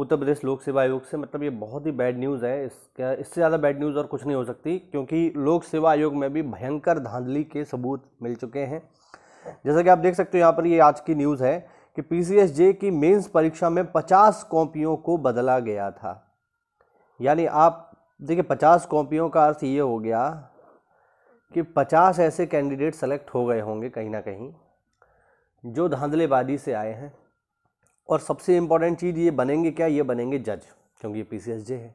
उत्तर प्रदेश लोक सेवा आयोग से मतलब ये बहुत ही बैड न्यूज़ है इसका इससे ज़्यादा बैड न्यूज़ और कुछ नहीं हो सकती क्योंकि लोक सेवा आयोग में भी भयंकर धांधली के सबूत मिल चुके हैं जैसा कि आप देख सकते हो यहाँ पर ये आज की न्यूज़ है कि पी की मेंस परीक्षा में 50 कॉपियों को बदला गया था यानी आप देखिए 50 कॉपियों का अर्थ ये हो गया कि 50 ऐसे कैंडिडेट सेलेक्ट हो गए होंगे कहीं ना कहीं जो धांधलेबाजी से आए हैं और सबसे इम्पॉर्टेंट चीज़ ये बनेंगे क्या ये बनेंगे जज क्योंकि ये पी है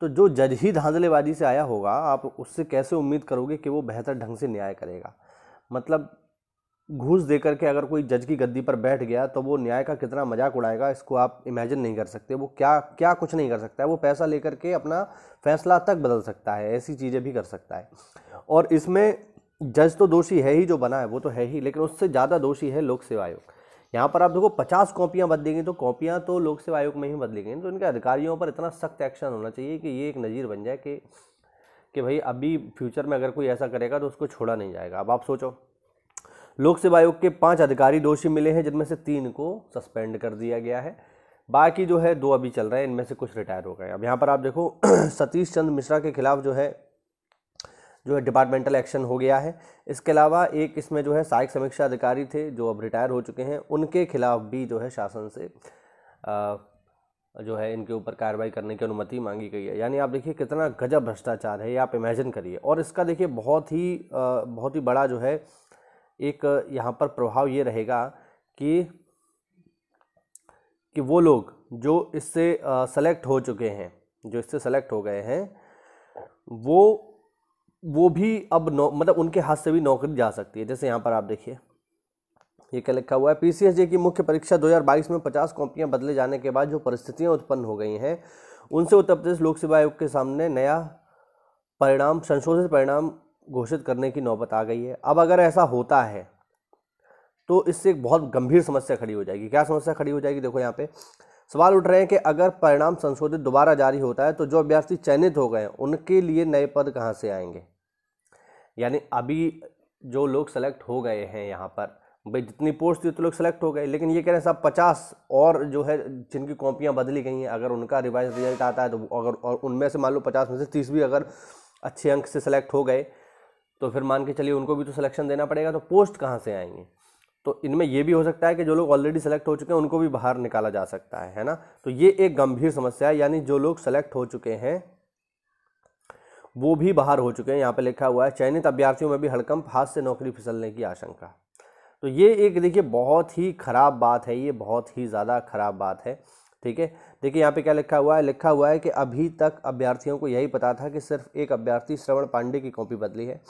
तो जो जज ही धांधलेबाजी से आया होगा आप उससे कैसे उम्मीद करोगे कि वो बेहतर ढंग से न्याय करेगा मतलब घूस दे करके अगर कोई जज की गद्दी पर बैठ गया तो वो न्याय का कितना मजाक उड़ाएगा इसको आप इमेजिन नहीं कर सकते वो क्या क्या कुछ नहीं कर सकता है वो पैसा लेकर के अपना फैसला तक बदल सकता है ऐसी चीज़ें भी कर सकता है और इसमें जज तो दोषी है ही जो बना है वो तो है ही लेकिन उससे ज़्यादा दोषी है लोक सेवा आयोग यहाँ पर आप देखो पचास कॉपियाँ गई तो कॉपियाँ तो लोक सेवा आयोग में ही गई तो इनके अधिकारियों पर इतना सख्त एक्शन होना चाहिए कि ये एक नज़ीर बन जाए कि कि भाई अभी फ्यूचर में अगर कोई ऐसा करेगा तो उसको छोड़ा नहीं जाएगा अब आप सोचो लोक सेवा आयोग के पाँच अधिकारी दोषी मिले हैं जिनमें से तीन को सस्पेंड कर दिया गया है बाकी जो है दो अभी चल रहे हैं इनमें से कुछ रिटायर हो गए अब यहाँ पर आप देखो सतीश चंद मिश्रा के खिलाफ जो है जो है डिपार्टमेंटल एक्शन हो गया है इसके अलावा एक इसमें जो है सहायक समीक्षा अधिकारी थे जो अब रिटायर हो चुके हैं उनके खिलाफ भी जो है शासन से जो है इनके ऊपर कार्रवाई करने की अनुमति मांगी गई है यानी आप देखिए कितना गजब भ्रष्टाचार है ये आप इमेजिन करिए और इसका देखिए बहुत ही बहुत ही बड़ा जो है एक यहाँ पर प्रभाव ये रहेगा कि कि वो लोग जो इससे सेलेक्ट हो चुके हैं जो इससे सेलेक्ट हो गए हैं वो वो भी अब नौ मतलब उनके हाथ से भी नौकरी जा सकती है जैसे यहाँ पर आप देखिए ये क्या लिखा हुआ है पी की मुख्य परीक्षा 2022 में 50 कॉपियाँ बदले जाने के बाद जो परिस्थितियाँ उत्पन्न हो गई हैं उनसे उत्तर प्रदेश लोक सेवा आयोग के सामने नया परिणाम संशोधित परिणाम घोषित करने की नौबत आ गई है अब अगर ऐसा होता है तो इससे एक बहुत गंभीर समस्या खड़ी हो जाएगी क्या समस्या खड़ी हो जाएगी देखो यहाँ पे सवाल उठ रहे हैं कि अगर परिणाम संशोधित दोबारा जारी होता है तो जो अभ्यर्थी चयनित हो गए उनके लिए नए पद कहाँ से आएंगे यानी अभी जो लोग सेलेक्ट हो गए हैं यहाँ पर भाई जितनी पोस्ट थी तो लोग सेलेक्ट हो गए लेकिन ये कह रहे हैं साहब पचास और जो है जिनकी कॉपियाँ बदली गई हैं अगर उनका रिवाइज रिजल्ट आता है तो अगर और उनमें से मान लो पचास में से तीस भी अगर अच्छे अंक से सेलेक्ट हो गए तो फिर मान के चलिए उनको भी तो सिलेक्शन देना पड़ेगा तो पोस्ट कहाँ से आएंगे तो इनमें यह भी हो सकता है कि जो लोग ऑलरेडी सेलेक्ट हो चुके हैं उनको भी बाहर निकाला जा सकता है है ना तो ये एक गंभीर समस्या है यानी जो लोग सेलेक्ट हो चुके हैं वो भी बाहर हो चुके हैं यहाँ पे लिखा हुआ है चयनित अभ्यर्थियों में भी हड़कंप हाथ से नौकरी फिसलने की आशंका तो ये एक देखिए बहुत ही ख़राब बात है ये बहुत ही ज़्यादा ख़राब बात है ठीक है देखिए यहाँ पे क्या लिखा हुआ है लिखा हुआ है कि अभी तक अभ्यर्थियों को यही पता था कि सिर्फ एक अभ्यर्थी श्रवण पांडे की कॉपी बदली है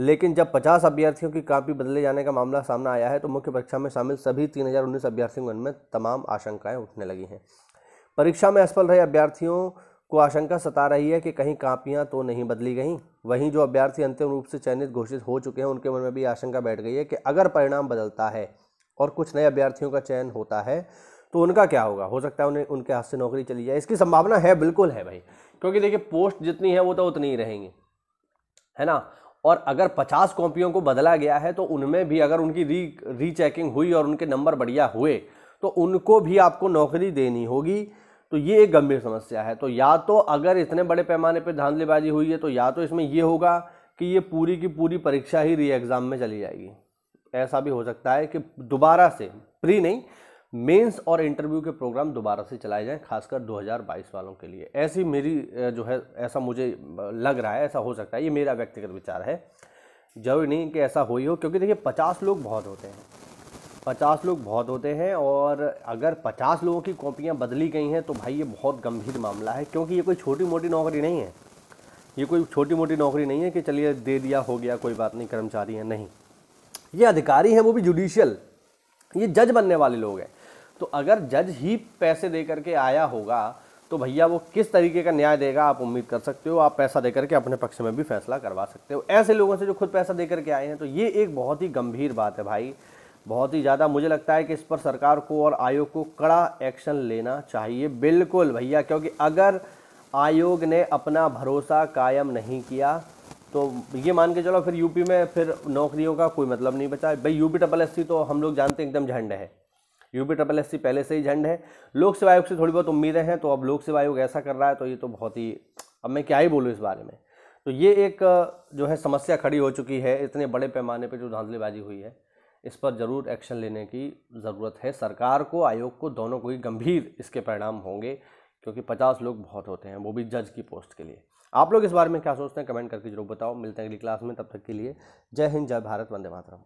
लेकिन जब 50 अभ्यर्थियों की कापी बदले जाने का मामला सामने आया है तो मुख्य परीक्षा में शामिल सभी तीन हज़ार उन्नीस अभ्यर्थियों में तमाम आशंकाएं उठने लगी हैं परीक्षा में असफल रहे अभ्यर्थियों को आशंका सता रही है कि कहीं कापियाँ तो नहीं बदली गई वहीं जो अभ्यर्थी अंतिम रूप से चयनित घोषित हो चुके हैं उनके मन में भी आशंका बैठ गई है कि अगर परिणाम बदलता है और कुछ नए अभ्यर्थियों का चयन होता है तो उनका क्या होगा हो सकता है उन्हें उनके हाथ से नौकरी चली जाए इसकी संभावना है बिल्कुल है भाई क्योंकि देखिए पोस्ट जितनी है वो तो उतनी ही रहेंगी है ना और अगर 50 कॉपियों को बदला गया है तो उनमें भी अगर उनकी री रीचेकिंग हुई और उनके नंबर बढ़िया हुए तो उनको भी आपको नौकरी देनी होगी तो ये एक गंभीर समस्या है तो या तो अगर इतने बड़े पैमाने पर धांधलीबाजी हुई है तो या तो इसमें ये होगा कि ये पूरी की पूरी परीक्षा ही री एग्ज़ाम में चली जाएगी ऐसा भी हो सकता है कि दोबारा से प्री नहीं मेंस और इंटरव्यू के प्रोग्राम दोबारा से चलाए जाएं खासकर 2022 वालों के लिए ऐसी मेरी जो है ऐसा मुझे लग रहा है ऐसा हो सकता है ये मेरा व्यक्तिगत विचार है जरूरी नहीं कि ऐसा हो ही हो क्योंकि देखिए पचास लोग बहुत होते हैं पचास लोग बहुत होते हैं और अगर पचास लोगों की कॉपियाँ बदली गई हैं तो भाई ये बहुत गंभीर मामला है क्योंकि ये कोई छोटी मोटी नौकरी नहीं है ये कोई छोटी मोटी नौकरी नहीं है कि चलिए दे दिया हो गया कोई बात नहीं कर्मचारी है नहीं ये अधिकारी हैं वो भी जुडिशियल ये जज बनने वाले लोग हैं तो अगर जज ही पैसे दे करके आया होगा तो भैया वो किस तरीके का न्याय देगा आप उम्मीद कर सकते हो आप पैसा दे करके अपने पक्ष में भी फैसला करवा सकते हो ऐसे लोगों से जो खुद पैसा दे करके आए हैं तो ये एक बहुत ही गंभीर बात है भाई बहुत ही ज़्यादा मुझे लगता है कि इस पर सरकार को और आयोग को कड़ा एक्शन लेना चाहिए बिल्कुल भैया क्योंकि अगर आयोग ने अपना भरोसा कायम नहीं किया तो ये मान के चलो फिर यूपी में फिर नौकरियों का कोई मतलब नहीं बचा भाई यूपी डबल एस तो हम लोग जानते हैं एकदम झंड है यूपी ट्रिपल एस पहले से ही झंड है लोक सेवा आयोग से थोड़ी बहुत उम्मीदें हैं तो अब लोक सेवा आयोग ऐसा कर रहा है तो ये तो बहुत ही अब मैं क्या ही बोलूँ इस बारे में तो ये एक जो है समस्या खड़ी हो चुकी है इतने बड़े पैमाने पर जो धांधलीबाजी हुई है इस पर ज़रूर एक्शन लेने की ज़रूरत है सरकार को आयोग को दोनों को ही गंभीर इसके परिणाम होंगे क्योंकि पचास लोग बहुत होते हैं वो भी जज की पोस्ट के लिए आप लोग इस बारे में क्या सोचते हैं कमेंट करके जरूर बताओ मिलते हैं अगली क्लास में तब तक के लिए जय हिंद जय भारत वंदे मातरम